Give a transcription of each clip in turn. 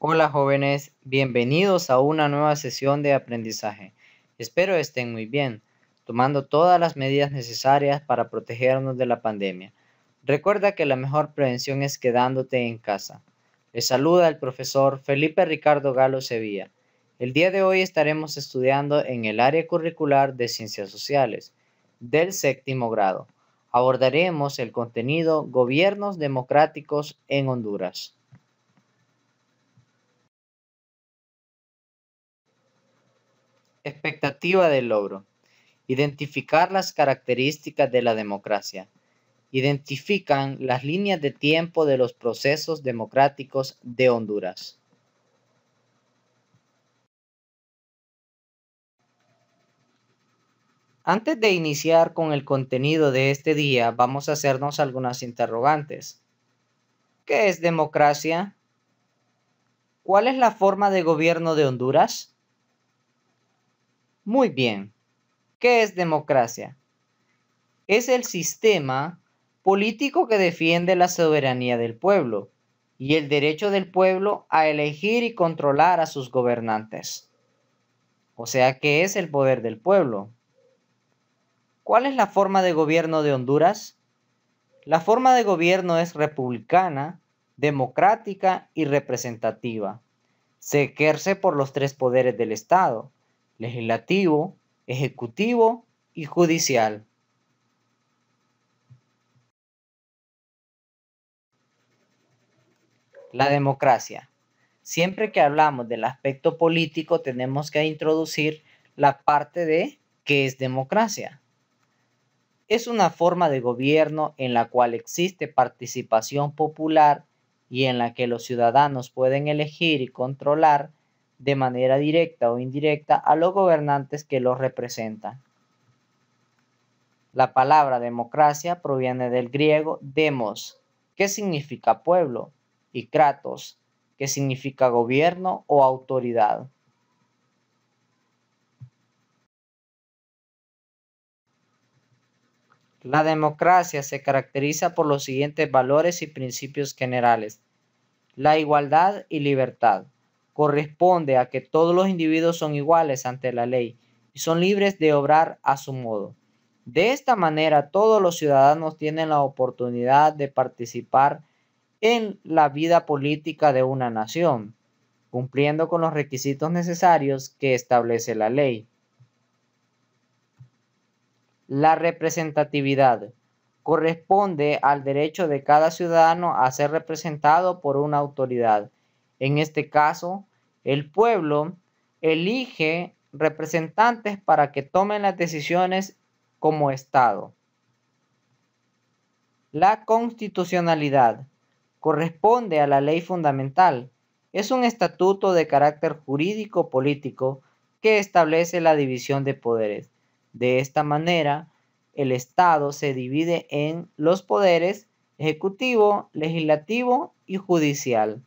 Hola jóvenes, bienvenidos a una nueva sesión de aprendizaje. Espero estén muy bien, tomando todas las medidas necesarias para protegernos de la pandemia. Recuerda que la mejor prevención es quedándote en casa. Les saluda el profesor Felipe Ricardo Galo Sevilla. El día de hoy estaremos estudiando en el área curricular de Ciencias Sociales del séptimo grado. Abordaremos el contenido Gobiernos democráticos en Honduras. Expectativa del logro. Identificar las características de la democracia. Identifican las líneas de tiempo de los procesos democráticos de Honduras. Antes de iniciar con el contenido de este día, vamos a hacernos algunas interrogantes. ¿Qué es democracia? ¿Cuál es la forma de gobierno de Honduras? Muy bien. ¿Qué es democracia? Es el sistema político que defiende la soberanía del pueblo y el derecho del pueblo a elegir y controlar a sus gobernantes. O sea ¿qué es el poder del pueblo. ¿Cuál es la forma de gobierno de Honduras? La forma de gobierno es republicana, democrática y representativa. Se ejerce por los tres poderes del Estado, legislativo, ejecutivo y judicial. La democracia. Siempre que hablamos del aspecto político tenemos que introducir la parte de qué es democracia. Es una forma de gobierno en la cual existe participación popular y en la que los ciudadanos pueden elegir y controlar de manera directa o indirecta a los gobernantes que los representan. La palabra democracia proviene del griego demos, que significa pueblo, y kratos, que significa gobierno o autoridad. La democracia se caracteriza por los siguientes valores y principios generales. La igualdad y libertad, corresponde a que todos los individuos son iguales ante la ley y son libres de obrar a su modo. De esta manera, todos los ciudadanos tienen la oportunidad de participar en la vida política de una nación, cumpliendo con los requisitos necesarios que establece la ley. La representatividad corresponde al derecho de cada ciudadano a ser representado por una autoridad, en este caso el pueblo elige representantes para que tomen las decisiones como Estado. La constitucionalidad corresponde a la ley fundamental. Es un estatuto de carácter jurídico-político que establece la división de poderes. De esta manera, el Estado se divide en los poderes ejecutivo, legislativo y judicial.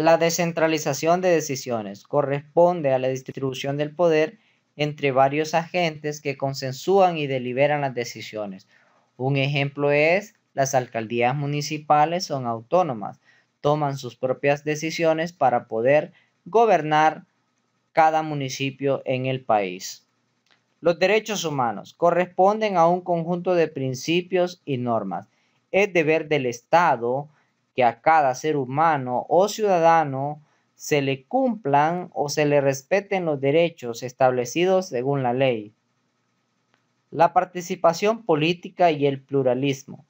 La descentralización de decisiones corresponde a la distribución del poder entre varios agentes que consensúan y deliberan las decisiones. Un ejemplo es las alcaldías municipales son autónomas, toman sus propias decisiones para poder gobernar cada municipio en el país. Los derechos humanos corresponden a un conjunto de principios y normas. Es deber del Estado que a cada ser humano o ciudadano se le cumplan o se le respeten los derechos establecidos según la ley. La participación política y el pluralismo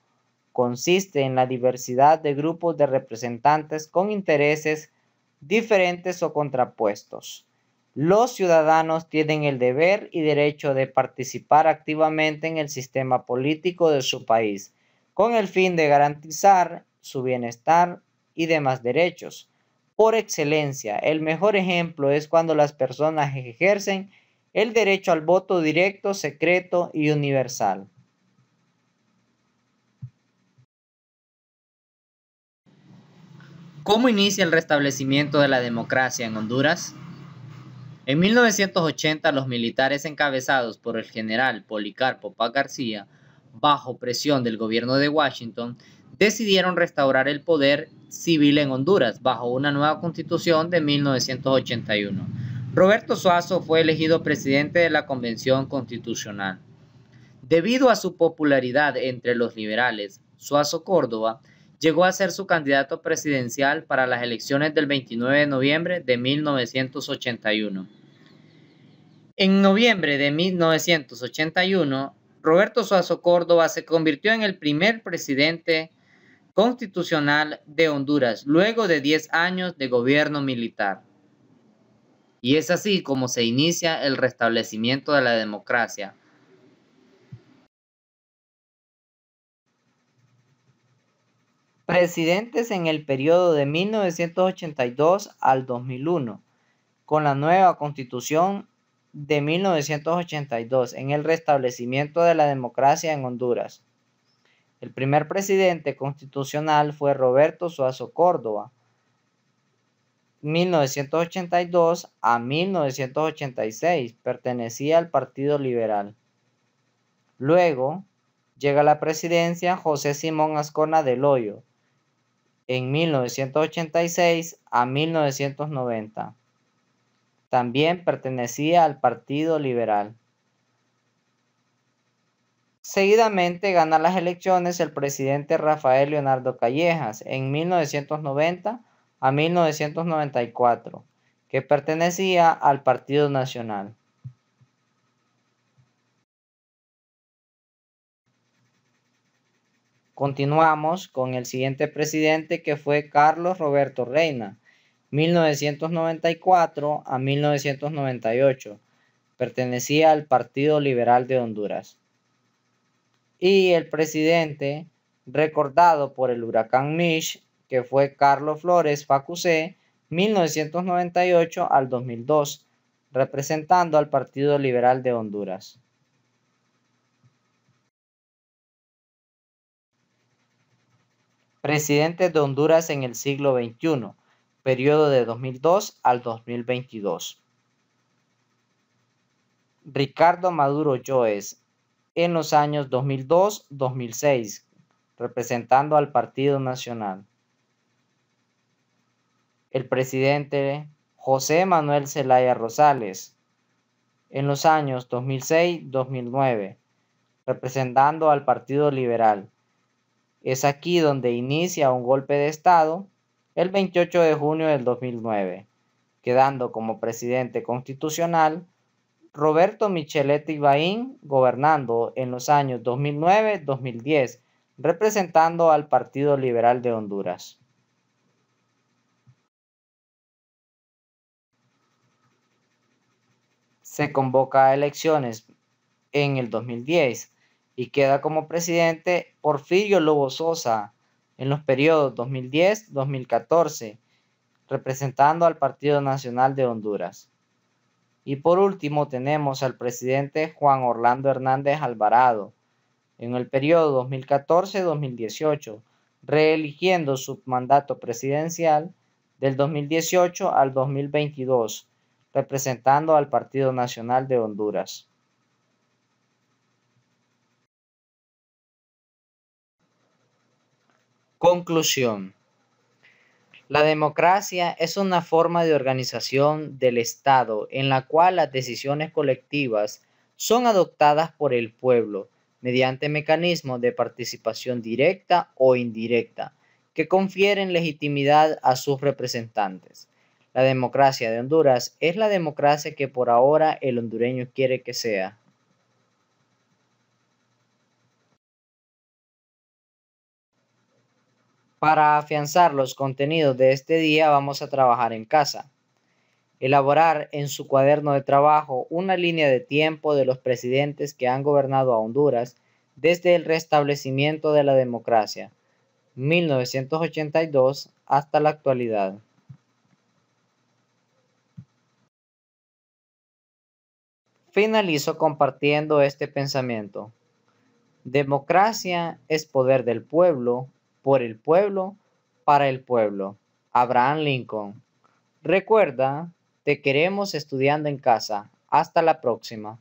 consiste en la diversidad de grupos de representantes con intereses diferentes o contrapuestos. Los ciudadanos tienen el deber y derecho de participar activamente en el sistema político de su país, con el fin de garantizar su bienestar y demás derechos. Por excelencia, el mejor ejemplo es cuando las personas ejercen el derecho al voto directo, secreto y universal. ¿Cómo inicia el restablecimiento de la democracia en Honduras? En 1980 los militares encabezados por el general Policarpo Paz García, bajo presión del gobierno de Washington, decidieron restaurar el poder civil en Honduras bajo una nueva constitución de 1981. Roberto Suazo fue elegido presidente de la Convención Constitucional. Debido a su popularidad entre los liberales, Suazo Córdoba llegó a ser su candidato presidencial para las elecciones del 29 de noviembre de 1981. En noviembre de 1981, Roberto Suazo Córdoba se convirtió en el primer presidente Constitucional de Honduras, luego de 10 años de gobierno militar. Y es así como se inicia el restablecimiento de la democracia. Presidentes en el periodo de 1982 al 2001, con la nueva constitución de 1982, en el restablecimiento de la democracia en Honduras. El primer presidente constitucional fue Roberto Suazo Córdoba, 1982 a 1986, pertenecía al Partido Liberal. Luego llega a la presidencia José Simón Ascona del Hoyo, en 1986 a 1990. También pertenecía al Partido Liberal. Seguidamente gana las elecciones el presidente Rafael Leonardo Callejas en 1990 a 1994, que pertenecía al Partido Nacional. Continuamos con el siguiente presidente que fue Carlos Roberto Reina, 1994 a 1998. Pertenecía al Partido Liberal de Honduras y el presidente recordado por el huracán Mitch, que fue Carlos Flores Facusé, 1998 al 2002, representando al Partido Liberal de Honduras. Presidente de Honduras en el siglo XXI, periodo de 2002 al 2022. Ricardo Maduro Joes en los años 2002-2006, representando al Partido Nacional. El presidente José Manuel Zelaya Rosales, en los años 2006-2009, representando al Partido Liberal. Es aquí donde inicia un golpe de Estado el 28 de junio del 2009, quedando como presidente constitucional Roberto Micheletti Ibaín, gobernando en los años 2009-2010, representando al Partido Liberal de Honduras. Se convoca a elecciones en el 2010 y queda como presidente Porfirio Lobo Sosa en los periodos 2010-2014, representando al Partido Nacional de Honduras. Y por último tenemos al presidente Juan Orlando Hernández Alvarado, en el periodo 2014-2018, reeligiendo su mandato presidencial del 2018 al 2022, representando al Partido Nacional de Honduras. Conclusión. La democracia es una forma de organización del Estado en la cual las decisiones colectivas son adoptadas por el pueblo mediante mecanismos de participación directa o indirecta que confieren legitimidad a sus representantes. La democracia de Honduras es la democracia que por ahora el hondureño quiere que sea. Para afianzar los contenidos de este día vamos a trabajar en casa. Elaborar en su cuaderno de trabajo una línea de tiempo de los presidentes que han gobernado a Honduras desde el restablecimiento de la democracia, 1982 hasta la actualidad. Finalizo compartiendo este pensamiento. Democracia es poder del pueblo por el pueblo, para el pueblo. Abraham Lincoln. Recuerda, te queremos estudiando en casa. Hasta la próxima.